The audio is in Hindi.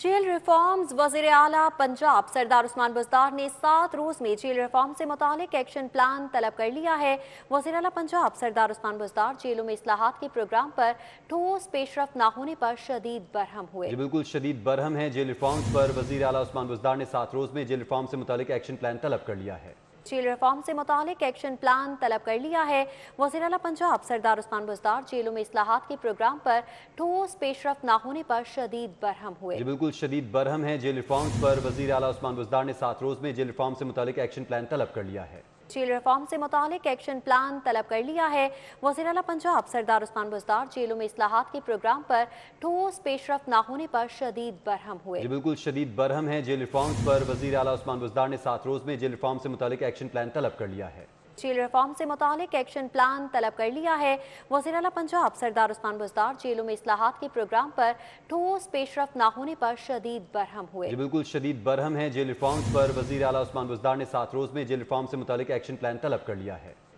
जेल रिफॉर्म्स वजीर अला पंजाब सरदार उस्मान बुजदार ने सात रोज में जेल रिफॉर्म से मुतक एक्शन प्लान तलब कर लिया है वजीर अला पंजाब सरदार उस्मान बुजदार जेलों में असलाहत के प्रोग्राम पर ठोस पेशरफ न होने पर शदीद बरहम हुए बिल्कुल शदीद बरहम है जेल रिफॉर्म्स पर वजीर अला उस्मान बुजदार ने सात रोज में जेल रिफॉर्म से मुतक एक्शन प्लान तलब कर लिया है जेल रिफॉर्म से मुतल एक्शन प्लान तलब कर लिया है वजीर अला पंजाब सरदार उस्मान बुजदार जेलों में असलाहत के प्रोग्राम पर ठोस पेशरफ न होने पर शदीद बरहम हुए बिल्कुल शदीद बरहम है जेल रिफॉर्म पर वजीर अला उस्मान बुजदार ने सात रोज में जेल रिफॉर्म से मुतल एक्शन प्लान तलब कर लिया है जेल रिफॉर्म से मुतक एक्शन प्लान तलब कर लिया है वजी अला पंजाब सरदार उस्मान बुजदार जेलों में असलाहत के प्रोग्राम पर ठोस पेशरफ न होने पर शदीद बरहम हुए बिल्कुल शदीद बरहम है जेल रिफॉर्म पर वजी अला उस्मान बुजदार ने सात रोज में जेल रिफॉर्म से मुतक एक्शन प्लान तलब कर लिया है जेल रिफॉर्म से मुतक एक्शन प्लान तलब कर लिया है वजीर अला पंजाब सरदार उस्मान बुजदार जेलों में असलाहत के प्रोग्राम पर ठोस पेशरफ न होने पर शदीद बरहम हुए बिल्कुल शदीद बरहम है जेल रिफॉर्म्स पर वजी अला उस्मान बुजदार ने सात रोज में जेल रिफॉर्म से मुतक एक्शन प्लान तलब कर लिया है